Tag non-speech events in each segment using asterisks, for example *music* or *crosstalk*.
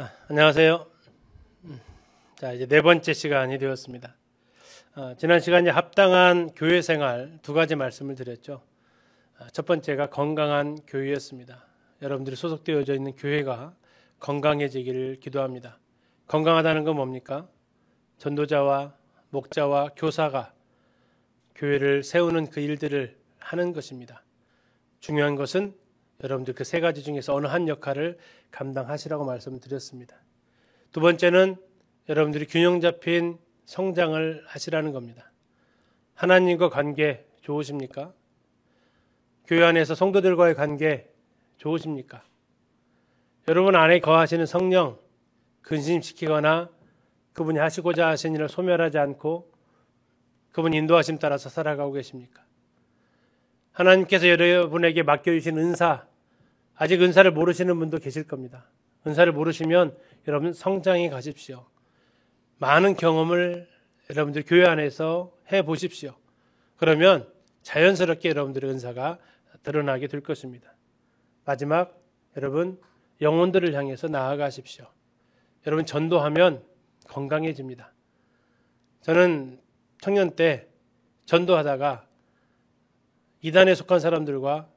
아, 안녕하세요. 음, 자 이제 네 번째 시간이 되었습니다. 아, 지난 시간에 합당한 교회 생활 두 가지 말씀을 드렸죠. 아, 첫 번째가 건강한 교회였습니다. 여러분들이 소속되어져 있는 교회가 건강해지기를 기도합니다. 건강하다는 건 뭡니까? 전도자와 목자와 교사가 교회를 세우는 그 일들을 하는 것입니다. 중요한 것은 여러분들 그 세 가지 중에서 어느 한 역할을 감당하시라고 말씀드렸습니다. 두 번째는 여러분들이 균형 잡힌 성장을 하시라는 겁니다. 하나님과 관계 좋으십니까? 교회 안에서 성도들과의 관계 좋으십니까? 여러분 안에 거하시는 성령 근심시키거나 그분이 하시고자 하신 일을 소멸하지 않고 그분 인도하심 따라서 살아가고 계십니까? 하나님께서 여러분에게 맡겨주신 은사 아직 은사를 모르시는 분도 계실 겁니다. 은사를 모르시면 여러분 성장해 가십시오. 많은 경험을 여러분들 교회 안에서 해 보십시오. 그러면 자연스럽게 여러분들의 은사가 드러나게 될 것입니다. 마지막 여러분 영혼들을 향해서 나아가십시오. 여러분 전도하면 건강해집니다. 저는 청년 때 전도하다가 이단에 속한 사람들과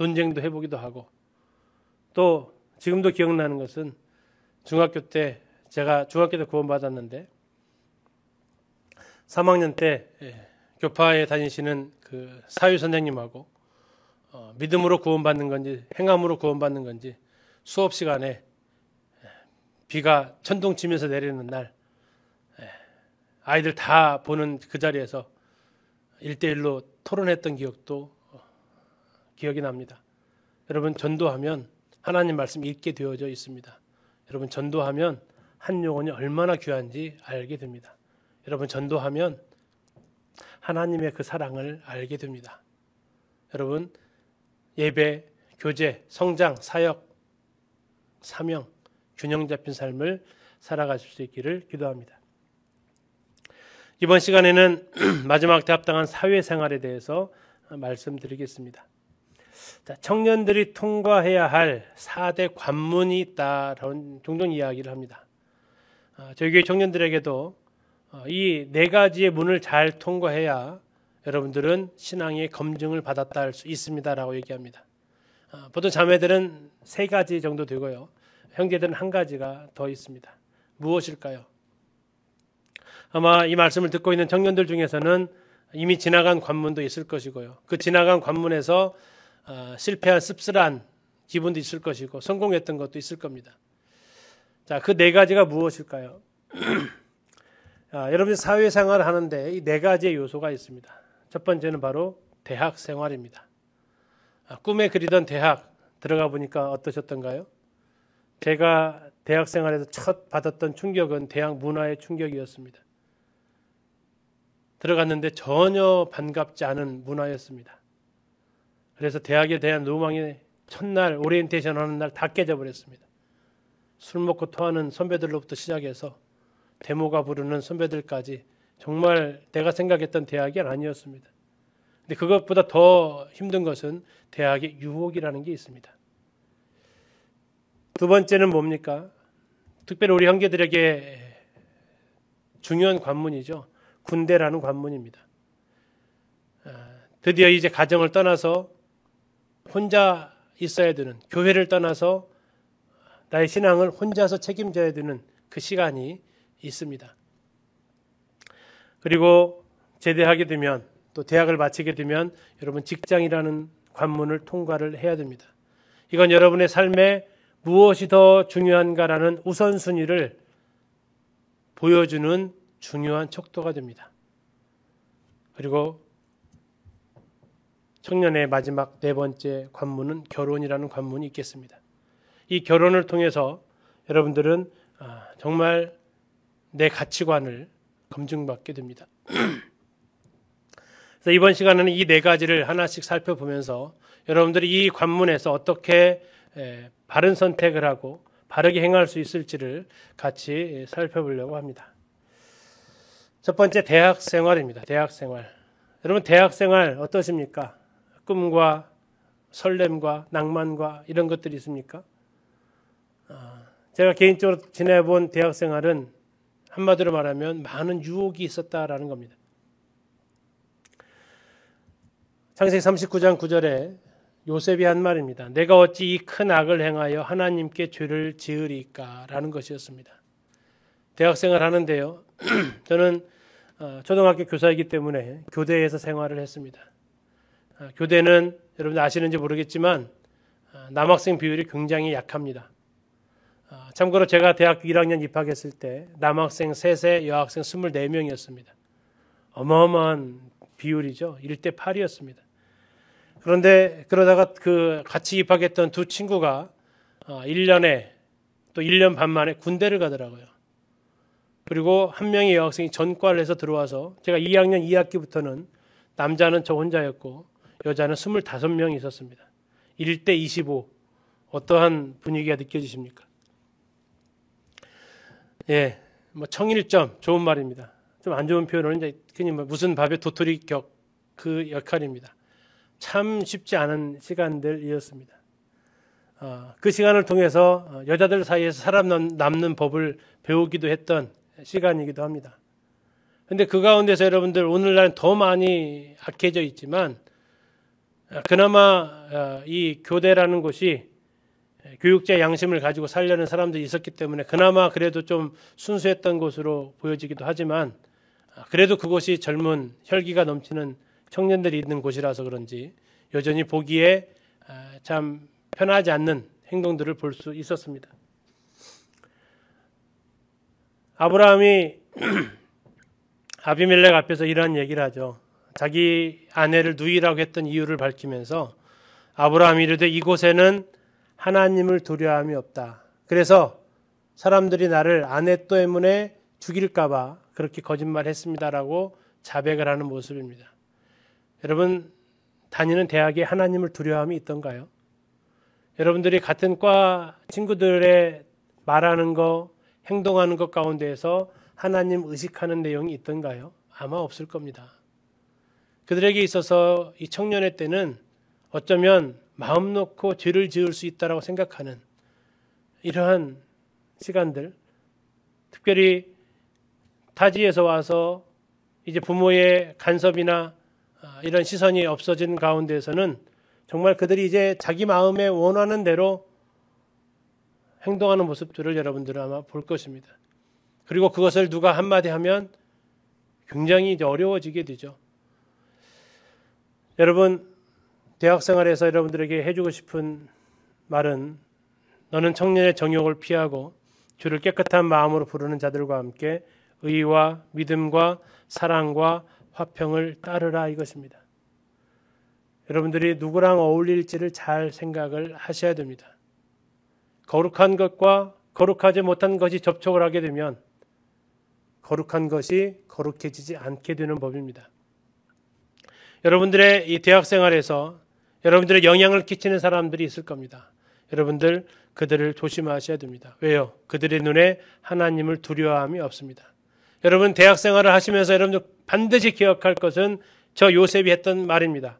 논쟁도 해보기도 하고 또 지금도 기억나는 것은 중학교 때 제가 중학교 때 구원받았는데 3학년 때 예, 교파에 다니시는 그 사유 선생님하고 어, 믿음으로 구원받는 건지 행함으로 구원받는 건지 수업 시간에 예, 비가 천둥 치면서 내리는 날 예, 아이들 다 보는 그 자리에서 일대일로 토론했던 기억도 기억이 납니다. 여러분 전도하면 하나님 말씀 읽게 되어져 있습니다. 여러분 전도하면 한 영혼이 얼마나 귀한지 알게 됩니다. 여러분 전도하면 하나님의 그 사랑을 알게 됩니다. 여러분 예배, 교제, 성장, 사역, 사명, 균형 잡힌 삶을 살아가실 수 있기를 기도합니다. 이번 시간에는 *clears throat* 마지막 대합당한 사회생활에 대해서 말씀드리겠습니다. 청년들이 통과해야 할 4대 관문이 있다라는 종종 이야기를 합니다. 아, 저희 교회 청년들에게도 어, 이네 가지의 문을 잘 통과해야 여러분들은 신앙의 검증을 받았다 할 수 있습니다라고 얘기합니다. 아, 보통 자매들은 세 가지 정도 되고요. 형제들은 한 가지가 더 있습니다. 무엇일까요? 아마 이 말씀을 듣고 있는 청년들 중에서는 이미 지나간 관문도 있을 것이고요. 그 지나간 관문에서 어, 실패한 씁쓸한 기분도 있을 것이고 성공했던 것도 있을 겁니다. 자, 그 네 가지가 무엇일까요? *clears throat* 아, 여러분 사회생활을 하는데 이 네 가지의 요소가 있습니다. 첫 번째는 바로 대학 생활입니다. 아, 꿈에 그리던 대학 들어가 보니까 어떠셨던가요? 제가 대학 생활에서 첫 받았던 충격은 대학 문화의 충격이었습니다. 들어갔는데 전혀 반갑지 않은 문화였습니다. 그래서 대학에 대한 로망이 첫날 오리엔테이션 하는 날 다 깨져버렸습니다. 술 먹고 토하는 선배들로부터 시작해서 데모가 부르는 선배들까지 정말 내가 생각했던 대학이 아니었습니다. 근데 그것보다 더 힘든 것은 대학의 유혹이라는 게 있습니다. 두 번째는 뭡니까? 특별히 우리 형제들에게 중요한 관문이죠. 군대라는 관문입니다. 아, 드디어 이제 가정을 떠나서 혼자 있어야 되는 교회를 떠나서 나의 신앙을 혼자서 책임져야 되는 그 시간이 있습니다. 그리고 제대하게 되면 또 대학을 마치게 되면 여러분 직장이라는 관문을 통과를 해야 됩니다. 이건 여러분의 삶에 무엇이 더 중요한가라는 우선순위를 보여주는 중요한 척도가 됩니다. 그리고 청년의 마지막 네 번째 관문은 결혼이라는 관문이 있겠습니다. 이 결혼을 통해서 여러분들은 아, 정말 내 가치관을 검증받게 됩니다. *clears throat* 그래서 이번 시간에는 이 네 가지를 하나씩 살펴보면서 여러분들이 이 관문에서 어떻게 바른 선택을 하고 바르게 행할 수 있을지를 같이 살펴보려고 합니다. 첫 번째 대학 생활입니다. 대학 생활. 여러분 대학 생활 어떠십니까? 기쁨과 설렘과 낭만과 이런 것들이 있습니까? 아, 제가 개인적으로 지내본 대학 생활은 한마디로 말하면 많은 유혹이 있었다라는 겁니다. 창세기 39장 9절에 요셉이 한 말입니다. 내가 어찌 이 큰 악을 행하여 하나님께 죄를 지으리까라는 것이었습니다. 대학 생활 하는데요. *clears throat* 저는 아, 초등학교 교사이기 때문에 교대에서 생활을 했습니다. 어, 교대는 여러분 아시는지 모르겠지만 어, 남학생 비율이 굉장히 약합니다. 어, 참고로 제가 대학교 1학년 입학했을 때 남학생 3세, 여학생 24명이었습니다. 어마어마한 비율이죠. 1대 8이었습니다. 그런데 그러다가 그 같이 입학했던 두 친구가 1년에 또 1년 반 만에 군대를 가더라고요. 그리고 한 명의 여학생이 전과를 해서 들어와서 제가 2학년 2학기부터는 남자는 저 혼자였고 여자는 25명이 있었습니다. 1대 25. 어떠한 분위기가 느껴지십니까? 예, 뭐 청일점 좋은 말입니다. 좀 안 좋은 표현은 이제 그냥 뭐 무슨 밥에 도토리 격 그 역할입니다. 참 쉽지 않은 시간들이었습니다. 어, 그 시간을 통해서 어, 여자들 사이에서 사람 남는 법을 배우기도 했던 시간이기도 합니다. 근데 그 가운데서 여러분들 오늘날 더 많이 악해져 있지만 어, 그나마 어, 이 교대라는 곳이 교육자 양심을 가지고 살려는 사람들이 있었기 때문에 그나마 그래도 좀 순수했던 곳으로 보여지기도 하지만 어, 그래도 그곳이 젊은 혈기가 넘치는 청년들이 있는 곳이라서 그런지 여전히 보기에 참 편하지 않는 행동들을 볼 수 있었습니다. 아브라함이 *clears throat* 아비멜렉 앞에서 이런 얘기를 하죠. 자기 아내를 누이라고 했던 이유를 밝히면서 아브라함이 이르되 이곳에는 하나님을 두려함이 없다. 그래서 사람들이 나를 아내 때문에 죽일까봐 그렇게 거짓말했습니다라고 자백을 하는 모습입니다. 여러분 다니는 대학에 하나님을 두려함이 있던가요? 여러분들이 같은 과 친구들의 말하는 거, 행동하는 것 가운데에서 하나님 의식하는 내용이 있던가요? 아마 없을 겁니다. 그들에게 있어서 이 청년의 때는 어쩌면 마음 놓고 죄를 지을 수 있다라고 생각하는 이러한 시간들, 특별히 타지에서 와서 이제 부모의 간섭이나 아, 이런 시선이 없어진 가운데에서는 정말 그들이 이제 자기 마음에 원하는 대로 행동하는 모습들을 여러분들은 아마 볼 것입니다. 그리고 그것을 누가 한마디 하면 굉장히 이제 어려워지게 되죠. 여러분 대학 생활에서 여러분들에게 해주고 싶은 말은 너는 청년의 정욕을 피하고 주를 깨끗한 마음으로 부르는 자들과 함께 의와 믿음과 사랑과 화평을 따르라 이것입니다. 여러분들이 누구랑 어울릴지를 잘 생각을 하셔야 됩니다. 거룩한 것과 거룩하지 못한 것이 접촉을 하게 되면 거룩한 것이 거룩해지지 않게 되는 법입니다. 여러분들의 이 대학 생활에서 여러분들의 영향을 끼치는 사람들이 있을 겁니다. 여러분들 그들을 조심하셔야 됩니다. 왜요? 그들의 눈에 하나님을 두려워함이 없습니다. 여러분 대학 생활을 하시면서 여러분들 반드시 기억할 것은 저 요셉이 했던 말입니다.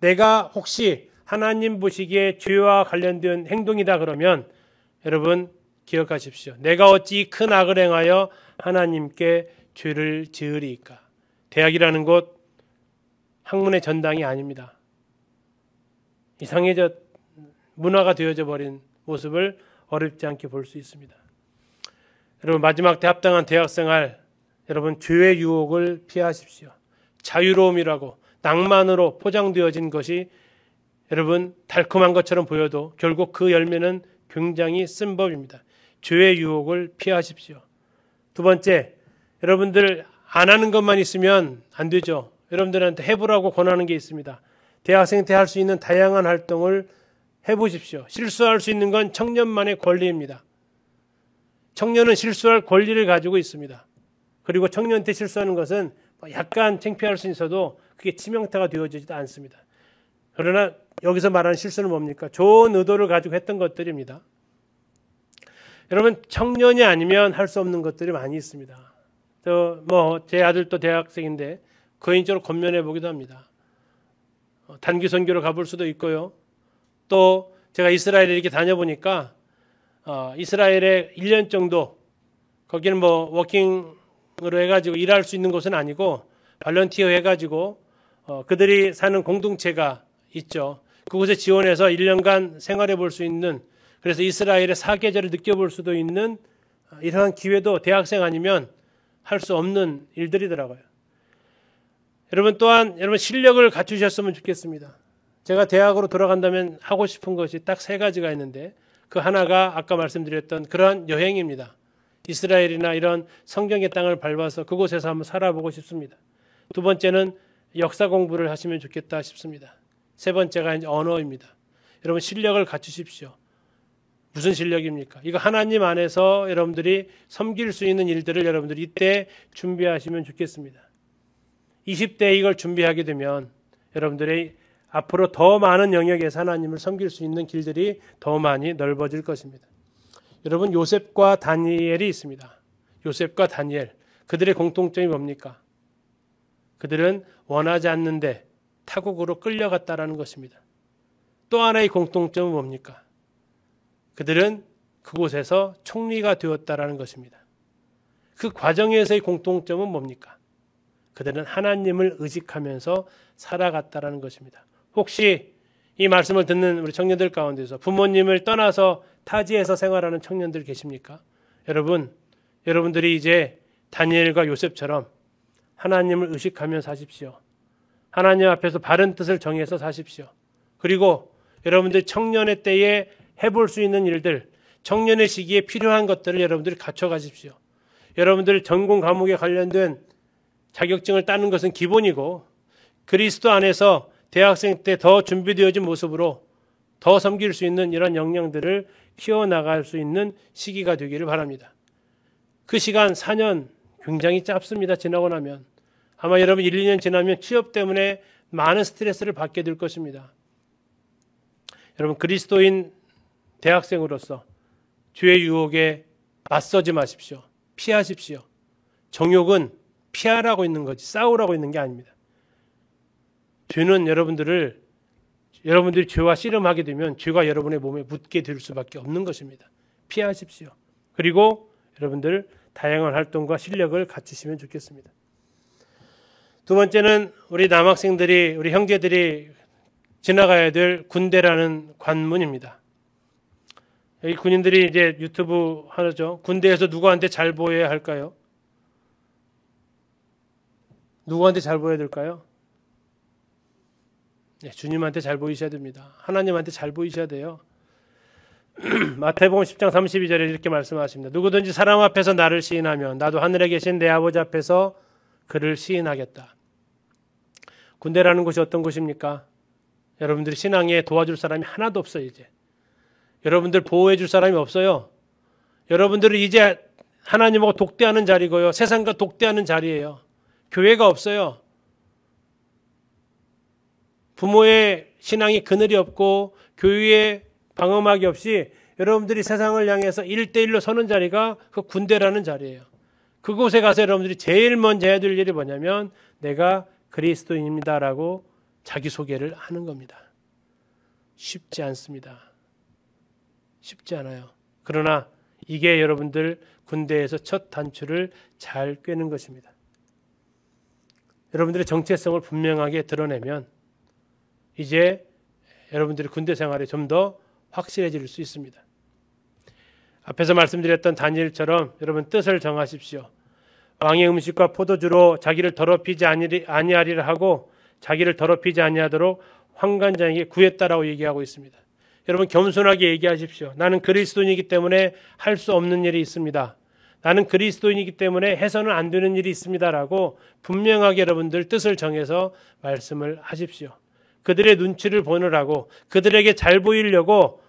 내가 혹시 하나님 보시기에 죄와 관련된 행동이다 그러면 여러분 기억하십시오. 내가 어찌 큰 악을 행하여 하나님께 죄를 지으리이까. 대학이라는 곳 학문의 전당이 아닙니다. 이상해져 문화가 되어져 버린 모습을 어렵지 않게 볼 수 있습니다. 여러분 마지막 대 합당한 대학생활 여러분 죄의 유혹을 피하십시오. 자유로움이라고 낭만으로 포장되어진 것이 여러분 달콤한 것처럼 보여도 결국 그 열매는 굉장히 쓴 법입니다. 죄의 유혹을 피하십시오. 두 번째, 여러분들 안 하는 것만 있으면 안 되죠. 여러분들한테 해보라고 권하는 게 있습니다. 대학생 때 할 수 있는 다양한 활동을 해보십시오. 실수할 수 있는 건 청년만의 권리입니다. 청년은 실수할 권리를 가지고 있습니다. 그리고 청년 때 실수하는 것은 뭐 약간 창피할 수 있어도 그게 치명타가 되어지지도 않습니다. 그러나 여기서 말하는 실수는 뭡니까? 좋은 의도를 가지고 했던 것들입니다. 여러분 청년이 아니면 할 수 없는 것들이 많이 있습니다. 저, 뭐 제 아들도 대학생인데 거인적으로 건면해 보기도 합니다. 어, 단기 선교로 가볼 수도 있고요. 또 제가 이스라엘에 이렇게 다녀보니까 어, 이스라엘에 1년 정도 거기는 뭐 워킹으로 해가지고 일할 수 있는 곳은 아니고 발런티어 해가지고 어, 그들이 사는 공동체가 있죠. 그곳에 지원해서 1년간 생활해 볼 수 있는 그래서 이스라엘의 사계절을 느껴볼 수도 있는 어, 이러한 기회도 대학생 아니면 할 수 없는 일들이더라고요. 여러분 또한 여러분 실력을 갖추셨으면 좋겠습니다. 제가 대학으로 돌아간다면 하고 싶은 것이 딱 세 가지가 있는데 그 하나가 아까 말씀드렸던 그런 여행입니다. 이스라엘이나 이런 성경의 땅을 밟아서 그곳에서 한번 살아보고 싶습니다. 두 번째는 역사 공부를 하시면 좋겠다 싶습니다. 세 번째가 이제 언어입니다. 여러분 실력을 갖추십시오. 무슨 실력입니까? 이거 하나님 안에서 여러분들이 섬길 수 있는 일들을 여러분들이 이때 준비하시면 좋겠습니다. 20대에 이걸 준비하게 되면 여러분들의 앞으로 더 많은 영역에서 하나님을 섬길 수 있는 길들이 더 많이 넓어질 것입니다. 여러분 요셉과 다니엘이 있습니다. 요셉과 다니엘 그들의 공통점이 뭡니까? 그들은 원하지 않는데 타국으로 끌려갔다라는 것입니다. 또 하나의 공통점은 뭡니까? 그들은 그곳에서 총리가 되었다라는 것입니다. 그 과정에서의 공통점은 뭡니까? 그들은 하나님을 의식하면서 살아갔다라는 것입니다. 혹시 이 말씀을 듣는 우리 청년들 가운데서 부모님을 떠나서 타지에서 생활하는 청년들 계십니까? 여러분, 여러분들이 이제 다니엘과 요셉처럼 하나님을 의식하며 사십시오. 하나님 앞에서 바른 뜻을 정해서 사십시오. 그리고 여러분들 청년의 때에 해볼 수 있는 일들, 청년의 시기에 필요한 것들을 여러분들이 갖춰 가십시오. 여러분들 전공 과목에 관련된 자격증을 따는 것은 기본이고 그리스도 안에서 대학생 때 더 준비되어진 모습으로 더 섬길 수 있는 이런 역량들을 키워나갈 수 있는 시기가 되기를 바랍니다. 그 시간 4년 굉장히 짧습니다. 지나고 나면. 아마 여러분 1, 2년 지나면 취업 때문에 많은 스트레스를 받게 될 것입니다. 여러분 그리스도인 대학생으로서 죄의 유혹에 맞서지 마십시오. 피하십시오. 정욕은 피하라고 있는 거지 싸우라고 있는 게 아닙니다. 죄는 여러분들을 여러분들이 죄와 씨름하게 되면 죄가 여러분의 몸에 묻게 될 수밖에 없는 것입니다. 피하십시오. 그리고 여러분들 다양한 활동과 실력을 갖추시면 좋겠습니다. 두 번째는 우리 남학생들이 우리 형제들이 지나가야 될 군대라는 관문입니다. 여기 군인들이 이제 유튜브 하죠. 군대에서 누구한테 잘 보여야 할까요? 누구한테 잘 보여야 될까요? 네, 주님한테 잘 보이셔야 됩니다. 하나님한테 잘 보이셔야 돼요. *clears throat* 마태복음 10장 32절에 이렇게 말씀하십니다. 누구든지 사람 앞에서 나를 시인하면 나도 하늘에 계신 내 아버지 앞에서 그를 시인하겠다. 군대라는 곳이 어떤 곳입니까? 여러분들이 신앙에 도와줄 사람이 하나도 없어요, 이제. 여러분들 보호해 줄 사람이 없어요. 여러분들은 이제 하나님하고 독대하는 자리고요. 세상과 독대하는 자리예요. 교회가 없어요. 부모의 신앙이 그늘이 없고 교회의 방어막이 없이 여러분들이 세상을 향해서 일대일로 서는 자리가 그 군대라는 자리예요. 그곳에 가서 여러분들이 제일 먼저 해야 될 일이 뭐냐면 내가 그리스도인입니다라고 자기소개를 하는 겁니다. 쉽지 않습니다. 쉽지 않아요. 그러나 이게 여러분들 군대에서 첫 단추를 잘 꿰는 것입니다. 여러분들의 정체성을 분명하게 드러내면 이제 여러분들의 군대 생활이 좀 더 확실해질 수 있습니다. 앞에서 말씀드렸던 단일처럼 여러분 뜻을 정하십시오. 왕의 음식과 포도주로 자기를 더럽히지 아니하리라 하고 자기를 더럽히지 아니하도록 황관장에게 구했다라고 얘기하고 있습니다. 여러분 겸손하게 얘기하십시오. 나는 그리스도인이기 때문에 할 수 없는 일이 있습니다. 나는 그리스도인이기 때문에 해서는 안 되는 일이 있습니다라고 분명하게 여러분들 뜻을 정해서 말씀을 하십시오. 그들의 눈치를 보느라고 그들에게 잘 보이려고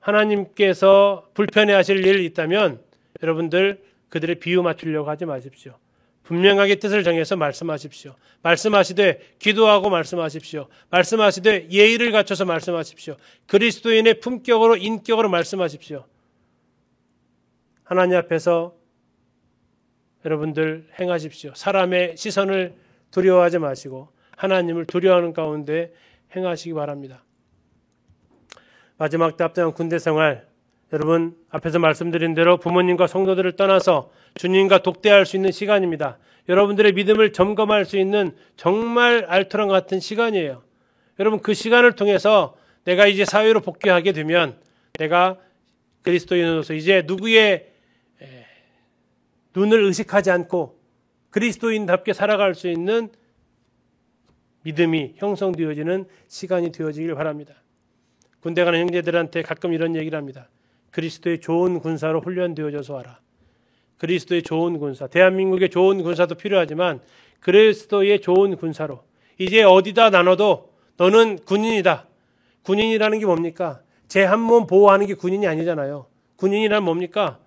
하나님께서 불편해하실 일 있다면 여러분들 그들의 비유 맞추려고 하지 마십시오. 분명하게 뜻을 정해서 말씀하십시오. 말씀하시되 기도하고 말씀하십시오. 말씀하시되 예의를 갖춰서 말씀하십시오. 그리스도인의 품격으로 인격으로 말씀하십시오. 하나님 앞에서 여러분들 행하십시오. 사람의 시선을 두려워하지 마시고 하나님을 두려워하는 가운데 행하시기 바랍니다. 마지막 답답한 군대 생활 여러분 앞에서 말씀드린 대로 부모님과 성도들을 떠나서 주님과 독대할 수 있는 시간입니다. 여러분들의 믿음을 점검할 수 있는 정말 알토랑 같은 시간이에요. 여러분 그 시간을 통해서 내가 이제 사회로 복귀하게 되면 내가 그리스도인으로서 이제 누구의 눈을 의식하지 않고 그리스도인답게 살아갈 수 있는 믿음이 형성되어지는 시간이 되어지길 바랍니다. 군대 가는 형제들한테 가끔 이런 얘기를 합니다. 그리스도의 좋은 군사로 훈련되어져서 와라. 그리스도의 좋은 군사, 대한민국의 좋은 군사도 필요하지만 그리스도의 좋은 군사로 이제 어디다 나눠도 너는 군인이다. 군인이라는 게 뭡니까? 제 한 몸 보호하는 게 군인이 아니잖아요. 군인이란 뭡니까?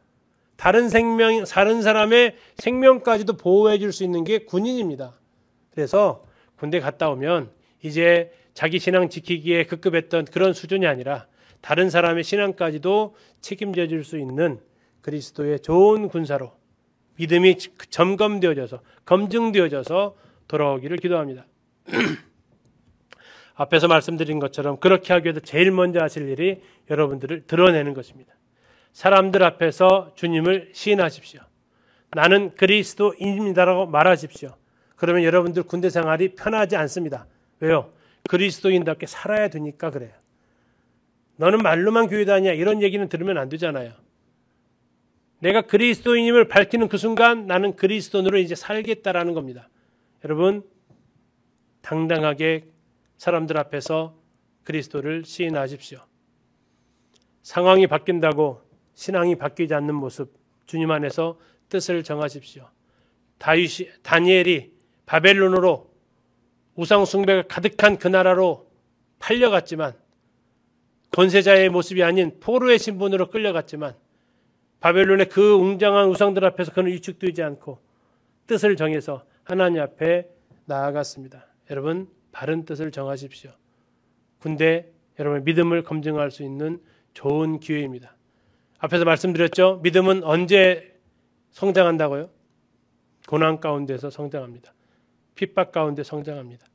다른 생명, 다른 사람의 생명까지도 보호해 줄 수 있는 게 군인입니다. 그래서 군대 갔다 오면 이제 자기 신앙 지키기에 급급했던 그런 수준이 아니라 다른 사람의 신앙까지도 책임져 줄 수 있는 그리스도의 좋은 군사로 믿음이 그 점검되어져서 검증되어져서 돌아오기를 기도합니다. *clears throat* 앞에서 말씀드린 것처럼 그렇게 하기 위해서 제일 먼저 하실 일이 여러분들을 드러내는 것입니다. 사람들 앞에서 주님을 시인하십시오. 나는 그리스도인입니다라고 말하십시오. 그러면 여러분들 군대 생활이 편하지 않습니다. 왜요? 그리스도인답게 살아야 되니까 그래요. 너는 말로만 교회 다니냐 이런 얘기는 들으면 안 되잖아요. 내가 그리스도인임을 밝히는 그 순간 나는 그리스도인으로 이제 살겠다라는 겁니다. 여러분 당당하게 사람들 앞에서 그리스도를 시인하십시오. 상황이 바뀐다고 신앙이 바뀌지 않는 모습 주님 안에서 뜻을 정하십시오. 다윗이 다니엘이 바벨론으로 우상 숭배가 가득한 그 나라로 팔려갔지만 권세자의 모습이 아닌 포로의 신분으로 끌려갔지만 바벨론의 그 웅장한 우상들 앞에서 그는 위축되지 않고 뜻을 정해서 하나님 앞에 나아갔습니다. 여러분 바른 뜻을 정하십시오. 군대 여러분의 믿음을 검증할 수 있는 좋은 기회입니다. 앞에서 말씀드렸죠. 믿음은 언제 성장한다고요? 고난 가운데서 성장합니다. 핍박 가운데 성장합니다.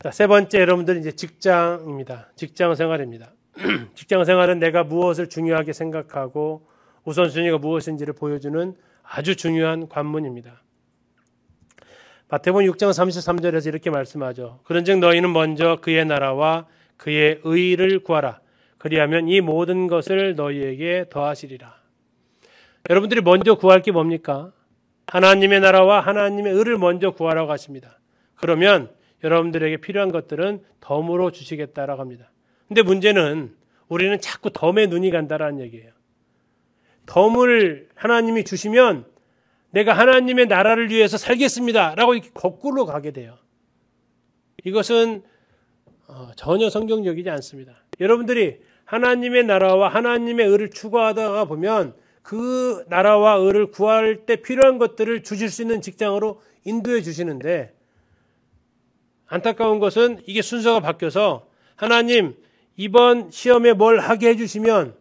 자, 세 번째 여러분들 이제 직장입니다. 직장 생활입니다. *clears throat* 직장 생활은 내가 무엇을 중요하게 생각하고 우선순위가 무엇인지를 보여주는 아주 중요한 관문입니다. 마태복음 6장 33절에서 이렇게 말씀하죠. 그런즉 너희는 먼저 그의 나라와 그의 의를 구하라. 그리하면 이 모든 것을 너희에게 더하시리라. 여러분들이 먼저 구할 게 뭡니까? 하나님의 나라와 하나님의 을을 먼저 구하라고 하십니다. 그러면 여러분들에게 필요한 것들은 덤으로 주시겠다라고 합니다. 근데 문제는 우리는 자꾸 덤에 눈이 간다라는 얘기예요. 덤을 하나님이 주시면 내가 하나님의 나라를 위해서 살겠습니다라고 이렇게 거꾸로 가게 돼요. 이것은 어, 전혀 성경적이지 않습니다. 여러분들이 하나님의 나라와 하나님의 을을 추구하다가 보면 그 나라와 을을 구할 때 필요한 것들을 주실 수 있는 직장으로 인도해 주시는데 안타까운 것은 이게 순서가 바뀌어서 하나님 이번 시험에 뭘 하게 해주시면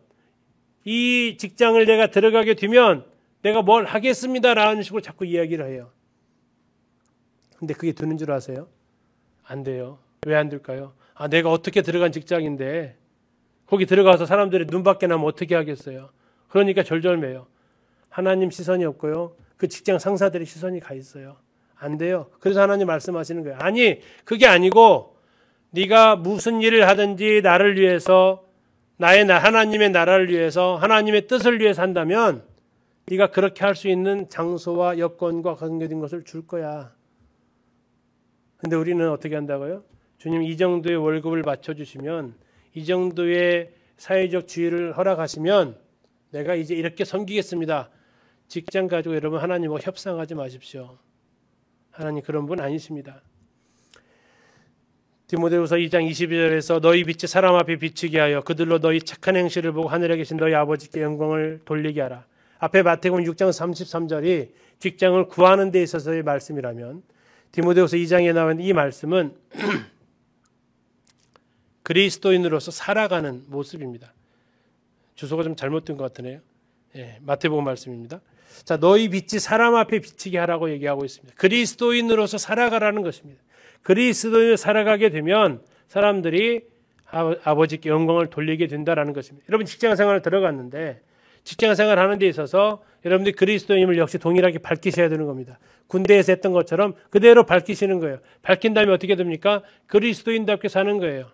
이 직장을 내가 들어가게 되면 내가 뭘 하겠습니다라는 식으로 자꾸 이야기를 해요. 근데 그게 되는 줄 아세요? 안 돼요. 왜 안 될까요? 아, 내가 어떻게 들어간 직장인데 거기 들어가서 사람들이 눈밖에 나면 어떻게 하겠어요? 그러니까 절절매요. 하나님 시선이 없고요. 그 직장 상사들의 시선이 가 있어요. 안 돼요. 그래서 하나님 말씀하시는 거예요. 아니, 그게 아니고 네가 무슨 일을 하든지 나를 위해서 나의 나 하나님의 나라를 위해서 하나님의 뜻을 위해 서 산다면 네가 그렇게 할 수 있는 장소와 여건과 관계된 것을 줄 거야. 근데 우리는 어떻게 한다고요? 주님 이 정도의 월급을 맞춰 주시면 이 정도의 사회적 지위를 허락하시면 내가 이제 이렇게 섬기겠습니다. 직장 가지고 여러분 하나님과 협상하지 마십시오. 하나님 그런 분 아니십니다. 디모데후서 2장 22절에서 너희 빛이 사람 앞에 비치게 하여 그들로 너희 착한 행실을 보고 하늘에 계신 너희 아버지께 영광을 돌리게 하라. 앞에 마태복음 6장 33절이 직장을 구하는 데 있어서의 말씀이라면 디모데후서 2장에 나온 이 말씀은 *clears throat* 그리스도인으로서 살아가는 모습입니다. 주소가 좀 잘못된 것 같으네요. 예, 마태복음 말씀입니다. 자, 너희 빛이 사람 앞에 비치게 하라고 얘기하고 있습니다. 그리스도인으로서 살아가라는 것입니다. 그리스도인으로 살아가게 되면 사람들이 아, 아버지께 영광을 돌리게 된다라는 것입니다. 여러분 직장 생활을 들어갔는데 직장 생활 하는 데 있어서 여러분들이 그리스도인임을 역시 동일하게 밝히셔야 되는 겁니다. 군대에서 했던 것처럼 그대로 밝히시는 거예요. 밝힌 다음에 어떻게 됩니까? 그리스도인답게 사는 거예요.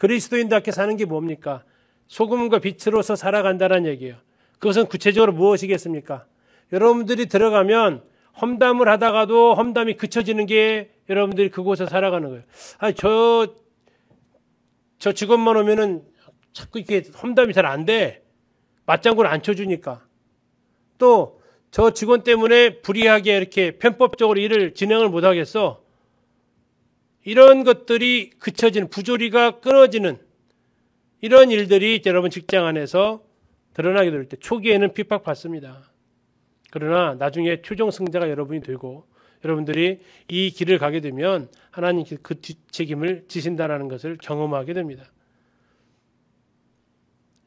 그리스도인답게 사는 게 뭡니까? 소금과 빛으로서 살아간다는 얘기예요. 그것은 구체적으로 무엇이겠습니까? 여러분들이 들어가면 험담을 하다가도 험담이 그쳐지는 게 여러분들이 그곳에 살아가는 거예요. 아, 저, 저 직원만 오면은 자꾸 이렇게 험담이 잘 안 돼. 맞장구를 안 쳐주니까. 또, 저 직원 때문에 불이하게 이렇게 편법적으로 일을 진행을 못 하겠어. 이런 것들이 그쳐지는 부조리가 끊어지는 이런 일들이 여러분 직장 안에서 드러나게 될 때 초기에는 핍박받습니다. 그러나 나중에 최종 승자가 여러분이 되고 여러분들이 이 길을 가게 되면 하나님께서 그 책임을 지신다라는 것을 경험하게 됩니다.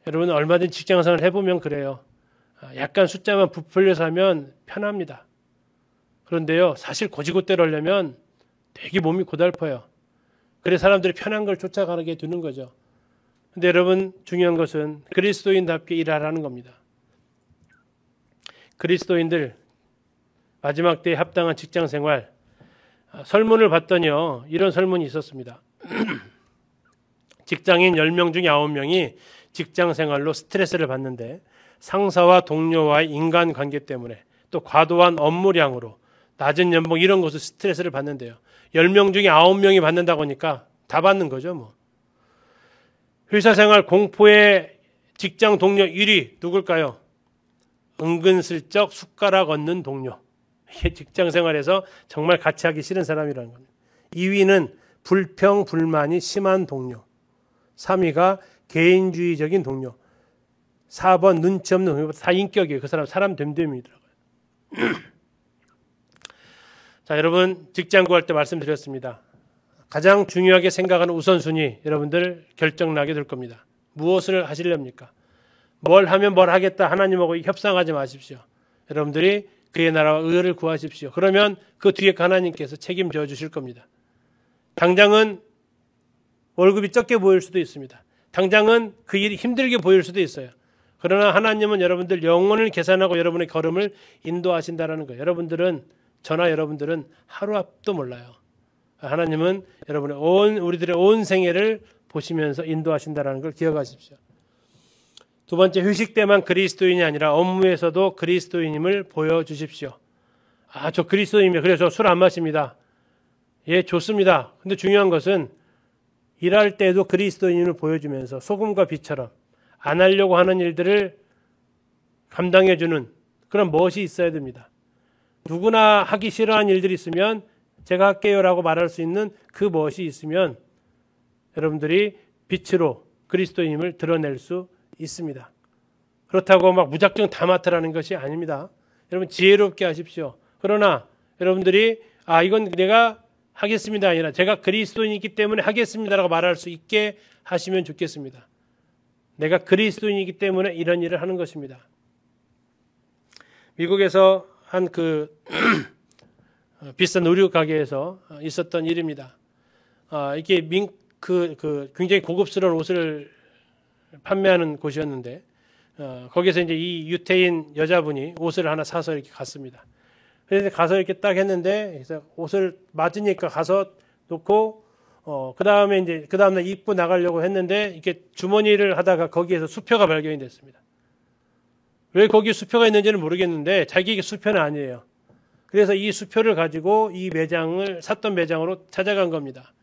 여러분 얼마든지 직장생활 을 해보면 그래요. 아, 약간 숫자만 부풀려서 하면 편합니다. 그런데요 사실 고지고대로 하려면 되게 몸이 고달퍼요. 그래 사람들이 편한 걸 쫓아가게 되는 거죠. 근데 여러분 중요한 것은 그리스도인답게 일하라는 겁니다. 그리스도인들 마지막 때에 합당한 직장 생활 아, 설문을 봤더니요. 이런 설문이 있었습니다. *clears throat* 직장인 10명 중에 9명이 직장 생활로 스트레스를 받는데 상사와 동료와의 인간 관계 때문에 또 과도한 업무량으로 낮은 연봉 이런 것을 스트레스를 받는데요. 10명 중에 9명이 받는다고 하니까 다 받는 거죠, 뭐. 회사 생활 공포의 직장 동료 1위 누굴까요? 은근슬쩍 숟가락 얹는 동료. 이게 직장 생활에서 정말 같이 하기 싫은 사람이라는 겁니다. 2위는 불평, 불만이 심한 동료. 3위가 개인주의적인 동료. 4번 눈치 없는 동료. 다 인격이에요. 그 사람 사람 됨됨이 들어가요. *clears throat* 자, 여러분 직장 구할 때 말씀드렸습니다. 가장 중요하게 생각하는 우선순위 여러분들 결정나게 될 겁니다. 무엇을 하시렵니까뭘 하면 뭘 하겠다 하나님하고 협상하지 마십시오. 여러분들이 그의 나라와 의를 구하십시오. 그러면 그 뒤에 하나님께서 책임져 주실 겁니다. 당장은 월급이 적게 보일 수도 있습니다. 당장은 그 일이 힘들게 보일 수도 있어요. 그러나 하나님은 여러분들 영혼을 계산하고 여러분의 걸음을 인도하신다라는 거예요. 여러분들은 저나 여러분들은 하루 앞도 몰라요. 하나님은 여러분의 온 우리들의 온 생애를 보시면서 인도하신다라는 걸 기억하십시오. 두 번째 휴식 때만 그리스도인이 아니라 업무에서도 그리스도인임을 보여 주십시오. 아, 저 그리스도인이에요. 그래서 술 안 마십니다. 예, 좋습니다. 근데 중요한 것은 일할 때도 에 그리스도인을 임 보여주면서 소금과 빛처럼 안 하려고 하는 일들을 감당해 주는 그런 멋이 있어야 됩니다. 누구나 하기 싫어하는 일들이 있으면 제가 할게요라고 말할 수 있는 그 무엇이 있으면 여러분들이 빛으로 그리스도님을 드러낼 수 있습니다. 그렇다고 막 무작정 다 맡으라는 것이 아닙니다. 여러분 지혜롭게 하십시오. 그러나 여러분들이 아 이건 내가 하겠습니다 아니라 제가 그리스도인이기 때문에 하겠습니다라고 말할 수 있게 하시면 좋겠습니다. 내가 그리스도인이기 때문에 이런 일을 하는 것입니다. 미국에서 한그 *clears throat* 비싼 의류 가게에서 있었던 일입니다. 아, 이게 민, 그, 그 굉장히 고급스러운 옷을 판매하는 곳이었는데 어, 거기서 이제 이 유태인 여자분이 옷을 하나 사서 이렇게 갔습니다. 그래서 가서 이렇게 딱 했는데 그래서 옷을 맞으니까 가서 놓고 어, 그 다음에 이제 그 다음날 입고 나가려고 했는데 이렇게 주머니를 하다가 거기에서 수표가 발견이 됐습니다. 왜 거기 수표가 있는지는 모르겠는데 자기에게 수표는 아니에요. 그래서 이 수표를 가지고 이 매장을 샀던 매장으로 찾아간 겁니다.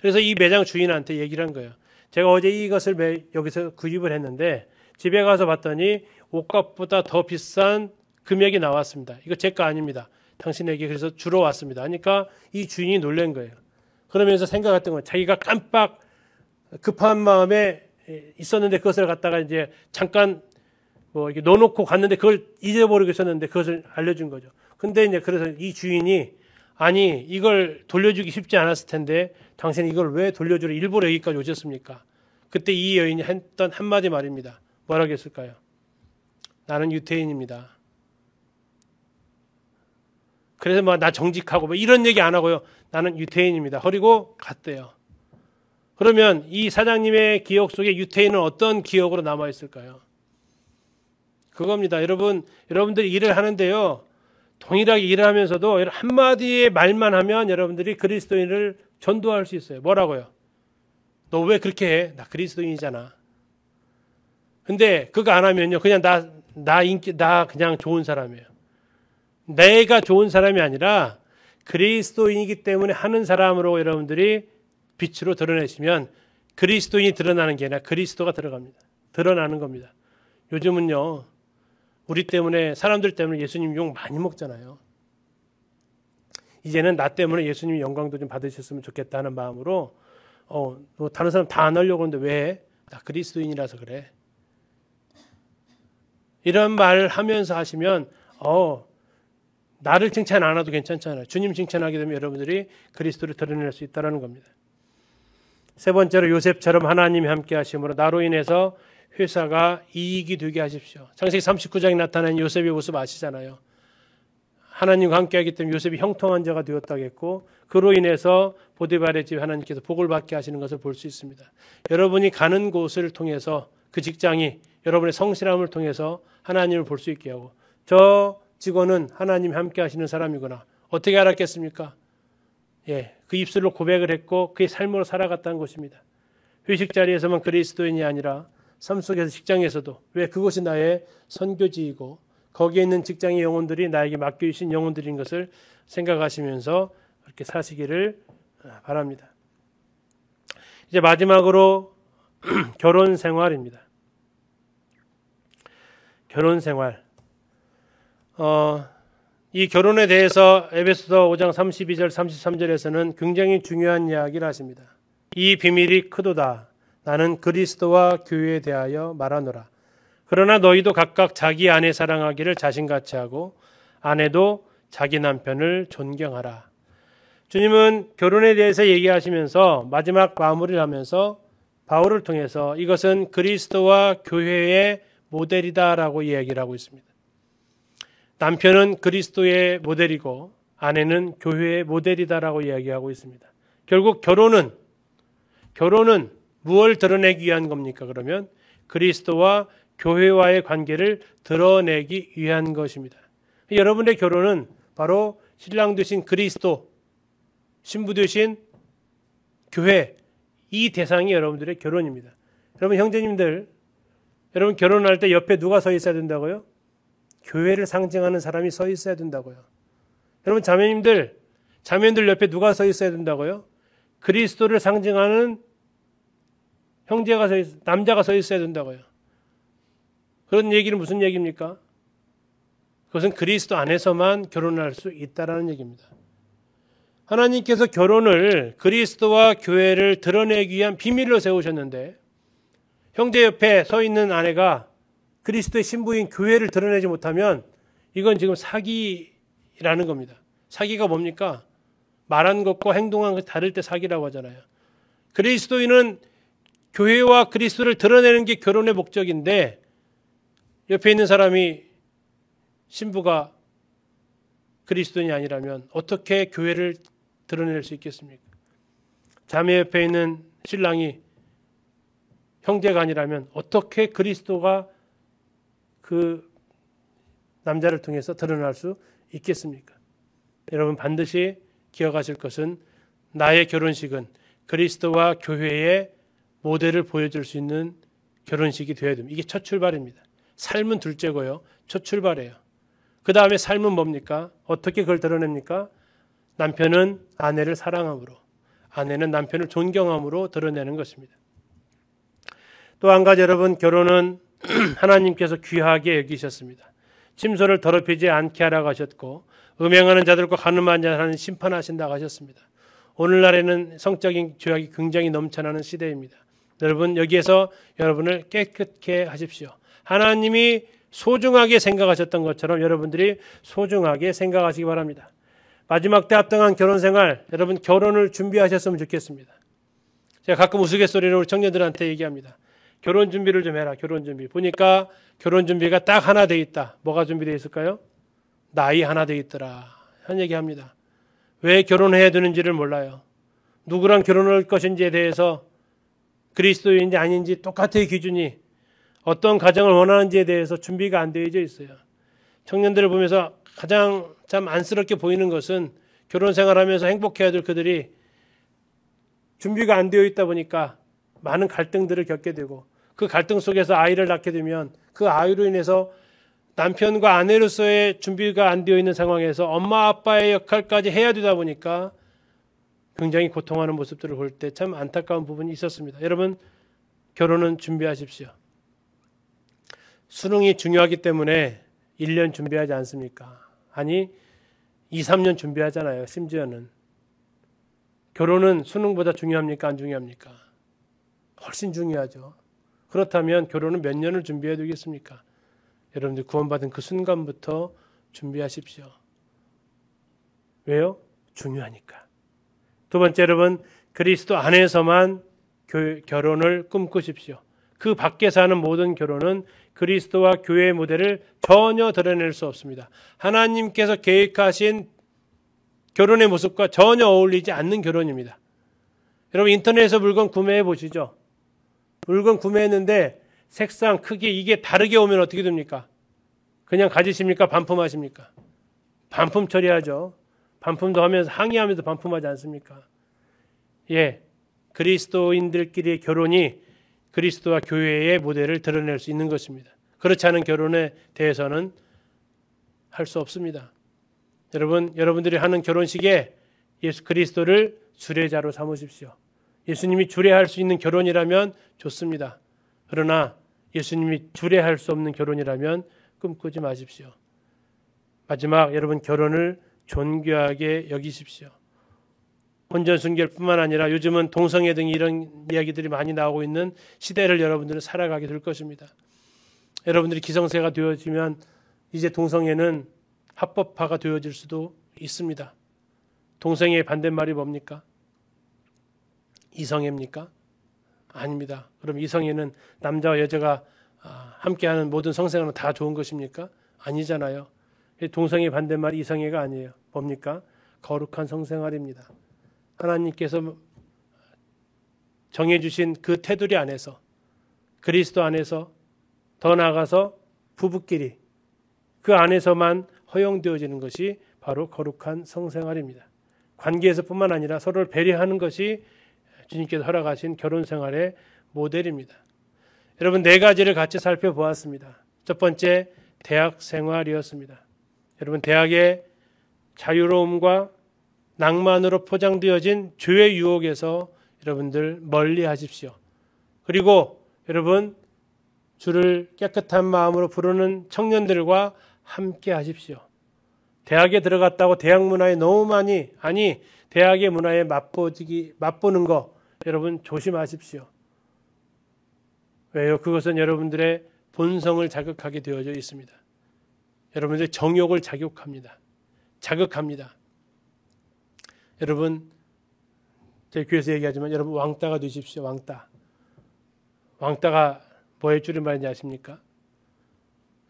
그래서 이 매장 주인한테 얘기를 한 거예요. 제가 어제 이것을 매, 여기서 구입을 했는데 집에 가서 봤더니 옷값보다 더 비싼 금액이 나왔습니다. 이거 제 거 아닙니다. 당신에게 그래서 주러 왔습니다. 하니까 이 주인이 놀란 거예요. 그러면서 생각했던 건 자기가 깜빡 급한 마음에 있었는데 그것을 갖다가 이제 잠깐 뭐 이렇게 넣어놓고 갔는데 그걸 잊어버리고 있었는데 그것을 알려준 거죠. 근데 이제 그래서 이 주인이 아니 이걸 돌려주기 쉽지 않았을 텐데 당신은 이걸 왜돌려주러 일부러 여기까지 오셨습니까? 그때 이 여인이 했던 한마디 말입니다. 뭐라고 했을까요? 나는 유태인입니다. 그래서 막 나 정직하고 막 뭐 이런 얘기 안 하고요. 나는 유태인입니다. 그리고 갔대요. 그러면 이 사장님의 기억 속에 유태인은 어떤 기억으로 남아 있을까요? 그겁니다. 여러분, 여러분들이 일을 하는데요. 동일하게 일을 하면서도 한마디의 말만 하면 여러분들이 그리스도인을 전도할 수 있어요. 뭐라고요? 너 왜 그렇게 해? 나 그리스도인이잖아. 근데 그거 안 하면요. 그냥 나, 나 인기, 나 그냥 좋은 사람이에요. 내가 좋은 사람이 아니라 그리스도인이기 때문에 하는 사람으로 여러분들이 빛으로 드러내시면 그리스도인이 드러나는 게 아니라 그리스도가 들어갑니다. 드러나는 겁니다. 요즘은요, 우리 때문에 사람들 때문에 예수님 욕 많이 먹잖아요. 이제는 나 때문에 예수님 영광도 좀 받으셨으면 좋겠다 는 마음으로 어, 뭐 다른 사람 다 안 하려고 하는데 왜? 나 그리스도인이라서 그래. 이런 말 하면서 하시면 어 나를 칭찬 안 해도 괜찮잖아요. 주님 칭찬하게 되면 여러분들이 그리스도를 드러낼 수있다는 겁니다. 세 번째로 요셉처럼 하나님이 함께 하심으로 나로 인해서 회사가 이익이 되게 하십시오. 창세기 39장에 나타난 요셉의 모습 아시잖아요. 하나님과 함께하기 때문에 요셉이 형통한 자가 되었다고 했고 그로 인해서 보디발의 집 하나님께서 복을 받게 하시는 것을 볼 수 있습니다. 여러분이 가는 곳을 통해서 그 직장이 여러분의 성실함을 통해서 하나님을 볼 수 있게 하고 저 직원은 하나님 함께 하시는 사람이구나. 어떻게 알았겠습니까? 예, 그 입술로 고백을 했고 그의 삶으로 살아갔다는 것입니다. 회식 자리에서만 그리스도인이 아니라 삶 속에서 직장에서도 왜그것이 나의 선교지이고 거기에 있는 직장의 영혼들이 나에게 맡겨주신 영혼들인 것을 생각하시면서 그렇게 사시기를 아, 바랍니다. 이제 마지막으로 *clears throat* 결혼 생활입니다. 결혼 생활. 어, 이 결혼에 대해서 에베소서 5장 32절 33절에서는 굉장히 중요한 이야기를 하십니다. 이 비밀이 크도다. 나는 그리스도와 교회에 대하여 말하노라. 그러나 너희도 각각 자기 아내 사랑하기를 자신같이 하고 아내도 자기 남편을 존경하라. 주님은 결혼에 대해서 얘기하시면서 마지막 마무리를 하면서 바울을 통해서 이것은 그리스도와 교회의 모델이다라고 이야기를 하고 있습니다. 남편은 그리스도의 모델이고 아내는 교회의 모델이다라고 이야기하고 있습니다. 결국 결혼은 결혼은 무엇을 드러내기 위한 겁니까? 그러면 그리스도와 교회와의 관계를 드러내기 위한 것입니다. 여러분의 결혼은 바로 신랑 되신 그리스도, 신부 되신 교회, 이 대상이 여러분들의 결혼입니다. 여러분 형제님들, 여러분 결혼할 때 옆에 누가 서 있어야 된다고요? 교회를 상징하는 사람이 서 있어야 된다고요. 여러분 자매님들, 자매님들 옆에 누가 서 있어야 된다고요? 그리스도를 상징하는 형제가 서 있, 남자가 서 있어야 된다고요. 그런 얘기는 무슨 얘기입니까? 그것은 그리스도 안에서만 결혼할 수 있다라는 얘기입니다. 하나님께서 결혼을 그리스도와 교회를 드러내기 위한 비밀로 세우셨는데 형제 옆에 서 있는 아내가 그리스도의 신부인 교회를 드러내지 못하면 이건 지금 사기라는 겁니다. 사기가 뭡니까? 말한 것과 행동한 것이 다를 때 사기라고 하잖아요. 그리스도인은 교회와 그리스도를 드러내는 게 결혼의 목적인데 옆에 있는 사람이 신부가 그리스도인이 아니라면 어떻게 교회를 드러낼 수 있겠습니까? 자매 옆에 있는 신랑이 형제가 아니라면 어떻게 그리스도가 그 남자를 통해서 드러날 수 있겠습니까? 여러분 반드시 기억하실 것은 나의 결혼식은 그리스도와 교회의 모델을 보여줄 수 있는 결혼식이 되어야 됩니다. 이게 첫 출발입니다. 삶은 둘째고요. 첫 출발이에요. 그 다음에 삶은 뭡니까? 어떻게 그걸 드러냅니까? 남편은 아내를 사랑함으로, 아내는 남편을 존경함으로 드러내는 것입니다. 또 한 가지 여러분, 결혼은 *clears throat* 하나님께서 귀하게 여기셨습니다. 침소를 더럽히지 않게 하라고 하셨고, 음행하는 자들과 가늠한 자는 심판하신다고 하셨습니다. 오늘날에는 성적인 죄악이 굉장히 넘쳐나는 시대입니다. 여러분 여기에서 여러분을 깨끗게 하십시오. 하나님이 소중하게 생각하셨던 것처럼 여러분들이 소중하게 생각하시기 바랍니다. 마지막 때 합당한 결혼 생활, 여러분 결혼을 준비하셨으면 좋겠습니다. 제가 가끔 우스갯소리로 우리 청년들한테 얘기합니다. 결혼 준비를 좀 해라. 결혼 준비. 보니까 결혼 준비가 딱 하나 돼 있다. 뭐가 준비되어 있을까요? 나이 하나 돼 있더라. 한 얘기합니다. 왜 결혼해야 되는지를 몰라요. 누구랑 결혼할 것인지에 대해서 그리스도인지 아닌지 똑같은 기준이 어떤 가정을 원하는지에 대해서 준비가 안 되어져 있어요. 청년들을 보면서 가장 참 안쓰럽게 보이는 것은 결혼 생활하면서 행복해야 될 그들이 준비가 안 되어 있다 보니까 많은 갈등들을 겪게 되고 그 갈등 속에서 아이를 낳게 되면 그 아이로 인해서 남편과 아내로서의 준비가 안 되어 있는 상황에서 엄마 아빠의 역할까지 해야 되다 보니까 굉장히 고통하는 모습들을 볼 때 참 안타까운 부분이 있었습니다. 여러분 결혼은 준비하십시오. 수능이 중요하기 때문에 1년 준비하지 않습니까? 아니 2, 3년 준비하잖아요. 심지어는 결혼은 수능보다 중요합니까? 안 중요합니까? 훨씬 중요하죠. 그렇다면 결혼은 몇 년을 준비해야 되겠습니까? 여러분들 구원받은 그 순간부터 준비하십시오. 왜요? 중요하니까. 두 번째 여러분 그리스도 안에서만 결혼을 꿈꾸십시오. 그 밖에서 하는 모든 결혼은 그리스도와 교회의 무대를 전혀 드러낼 수 없습니다. 하나님께서 계획하신 결혼의 모습과 전혀 어울리지 않는 결혼입니다. 여러분 인터넷에서 물건 구매해 보시죠. 물건 구매했는데 색상, 크기 이게 다르게 오면 어떻게 됩니까? 그냥 가지십니까? 반품하십니까? 반품 처리하죠. 반품도 하면서 항의하면서 반품하지 않습니까? 예. 그리스도인들끼리의 결혼이 그리스도와 교회의 모델을 드러낼 수 있는 것입니다. 그렇지 않은 결혼에 대해서는 할 수 없습니다. 여러분, 여러분들이 하는 결혼식에 예수 그리스도를 주례자로 삼으십시오. 예수님이 주례할 수 있는 결혼이라면 좋습니다. 그러나 예수님이 주례할 수 없는 결혼이라면 꿈꾸지 마십시오. 마지막 여러분 결혼을 존귀하게 여기십시오. 혼전 순결뿐만 아니라 요즘은 동성애 등 이런 이야기들이 많이 나오고 있는 시대를 여러분들은 살아가게 될 것입니다. 여러분들이 기성세가 되어지면 이제 동성애는 합법화가 되어질 수도 있습니다. 동성애의 반대말이 뭡니까? 이성애입니까? 아닙니다. 그럼 이성애는 남자와 여자가 아, 함께하는 모든 성생활은 다 좋은 것입니까? 아니잖아요. 동성애 반대말 이성애가 아니에요. 뭡니까? 거룩한 성생활입니다. 하나님께서 정해주신 그 테두리 안에서 그리스도 안에서 더 나아가서 부부끼리 그 안에서만 허용되어지는 것이 바로 거룩한 성생활입니다. 관계에서뿐만 아니라 서로를 배려하는 것이 주님께서 허락하신 결혼 생활의 모델입니다. 여러분 네 가지를 같이 살펴보았습니다. 첫 번째 대학 생활이었습니다. 여러분 대학의 자유로움과 낭만으로 포장되어진 죄의 유혹에서 여러분들 멀리 하십시오. 그리고 여러분 주를 깨끗한 마음으로 부르는 청년들과 함께 하십시오. 대학에 들어갔다고 대학 문화에 너무 많이 아니 대학의 문화에 맛보기 지 맛보는 거 여러분 조심하십시오. 왜요? 그것은 여러분들의 본성을 자극하게 되어져 있습니다. 여러분 이제 정욕을 자극합니다 자극합니다. 여러분 제 교회에서 얘기하지만 여러분 왕따가 되십시오. 왕따. 왕따가 뭐의 줄임말인지 아십니까?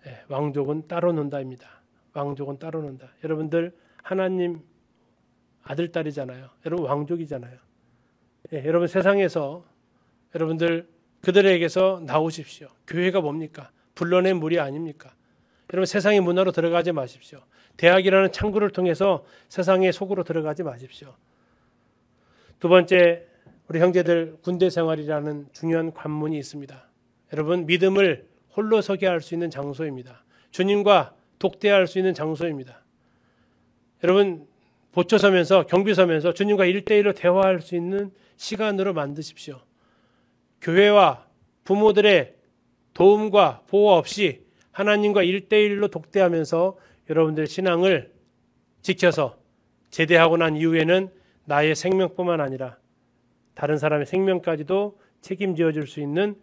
예, 왕족은 따로 논다입니다. 왕족은 따로 논다. 여러분들 하나님 아들 딸이잖아요. 여러분 왕족이잖아요. 예, 여러분 세상에서 여러분들 그들에게서 나오십시오. 교회가 뭡니까? 불러낸 물이 아닙니까? 여러분 세상의 문화로 들어가지 마십시오. 대학이라는 창구를 통해서 세상의 속으로 들어가지 마십시오. 두 번째, 우리 형제들 군대 생활이라는 중요한 관문이 있습니다. 여러분 믿음을 홀로 서게 할 수 있는 장소입니다. 주님과 독대할 수 있는 장소입니다. 여러분 보초 서면서 경비 서면서 주님과 일대일로 대화할 수 있는 시간으로 만드십시오. 교회와 부모들의 도움과 보호 없이 하나님과 일대일로 독대하면서 여러분들 신앙을 지켜서 제대하고 난 이후에는 나의 생명뿐만 아니라 다른 사람의 생명까지도 책임지어줄수 있는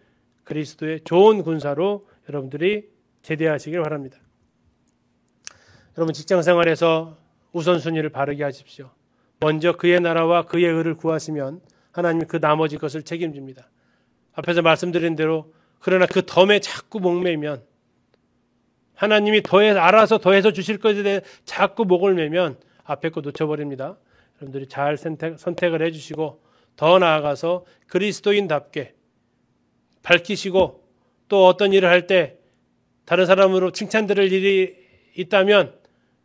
그리스도의 좋은 군사로 여러분들이 제대하시길 바랍니다. 여러분 직장 생활에서 우선순위를 바르게 하십시오. 먼저 그의 나라와 그의 의를 구하시면 하나님이 그 나머지 것을 책임집니다. 앞에서 말씀드린 대로 그러나 그 덤에 자꾸 목매면 하나님이 더해 알아서 더해서 주실 것에 대해 자꾸 목을 매면 앞에 거 놓쳐버립니다. 여러분들이 잘 선택, 선택을 해주시고 더 나아가서 그리스도인답게 밝히시고 또 어떤 일을 할 때 다른 사람으로 칭찬들을 일이 있다면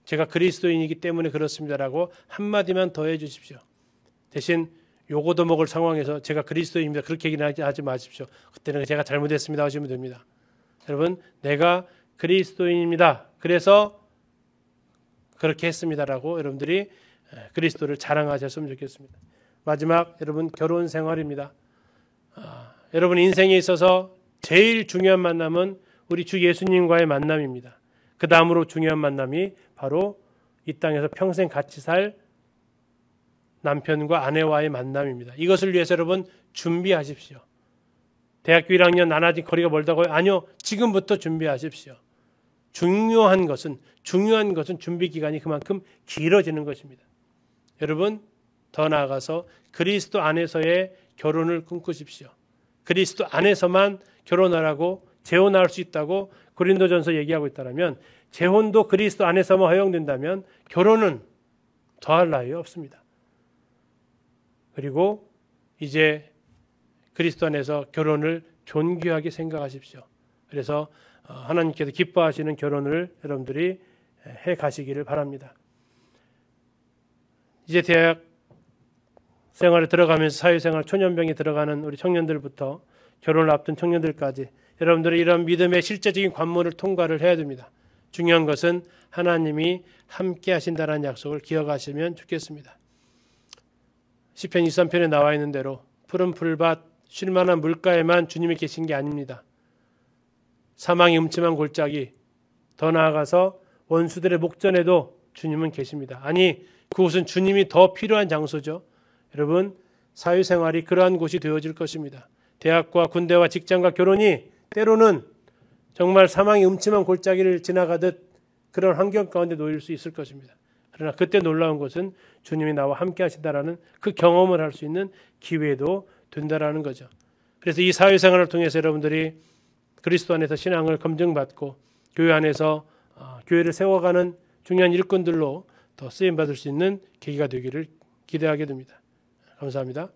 제가 그리스도인이기 때문에 그렇습니다라고 한마디만 더 해주십시오. 대신 요거도 먹을 상황에서 제가 그리스도인입니다. 그렇게 얘기는 하지 마십시오. 그때는 제가 잘못했습니다 하시면 됩니다. 여러분, 내가 그리스도인입니다. 그래서 그렇게 했습니다라고 여러분들이 그리스도를 자랑하셨으면 좋겠습니다. 마지막 여러분 결혼 생활입니다. 아, 여러분 인생에 있어서 제일 중요한 만남은 우리 주 예수님과의 만남입니다. 그 다음으로 중요한 만남이 바로 이 땅에서 평생 같이 살 남편과 아내와의 만남입니다. 이것을 위해서 여러분 준비하십시오. 대학교 1학년 나나직 거리가 멀다고요? 아니요. 지금부터 준비하십시오. 중요한 것은 중요한 것은 준비 기간이 그만큼 길어지는 것입니다. 여러분 더 나아가서 그리스도 안에서의 결혼을 꿈꾸십시오. 그리스도 안에서만 결혼하라고 재혼할 수 있다고 고린도전서 얘기하고 있다면 재혼도 그리스도 안에서만 허용된다면 결혼은 더할 나위 없습니다. 그리고 이제 그리스도 안에서 결혼을 존귀하게 생각하십시오. 그래서 어, 하나님께서 기뻐하시는 결혼을 여러분들이 해 가시기를 바랍니다. 이제 대학 생활에 들어가면서 사회생활 초년병에 들어가는 우리 청년들부터 결혼을 앞둔 청년들까지 여러분들은 이런 믿음의 실제적인 관문을 통과를 해야 됩니다. 중요한 것은 하나님이 함께 하신다는 약속을 기억하시면 좋겠습니다. 시편 23편에 나와 있는 대로 푸른 풀밭 쉴만한 물가에만 주님이 계신 게 아닙니다. 사망이 음침한 골짜기 더 나아가서 원수들의 목전에도 주님은 계십니다. 아니 그곳은 주님이 더 필요한 장소죠. 여러분 사회생활이 그러한 곳이 되어질 것입니다. 대학과 군대와 직장과 결혼이 때로는 정말 사망이 음침한 골짜기를 지나가듯 그런 환경 가운데 놓일 수 있을 것입니다. 그러나 그때 놀라운 것은 주님이 나와 함께 하신다라는 그 경험을 할 수 있는 기회도 된다라는 거죠. 그래서 이 사회생활을 통해서 여러분들이 그리스도 안에서 신앙을 검증받고 교회 안에서 어, 교회를 세워가는 중요한 일꾼들로 더 쓰임 받을 수 있는 계기가 되기를 기대하게 됩니다. 감사합니다.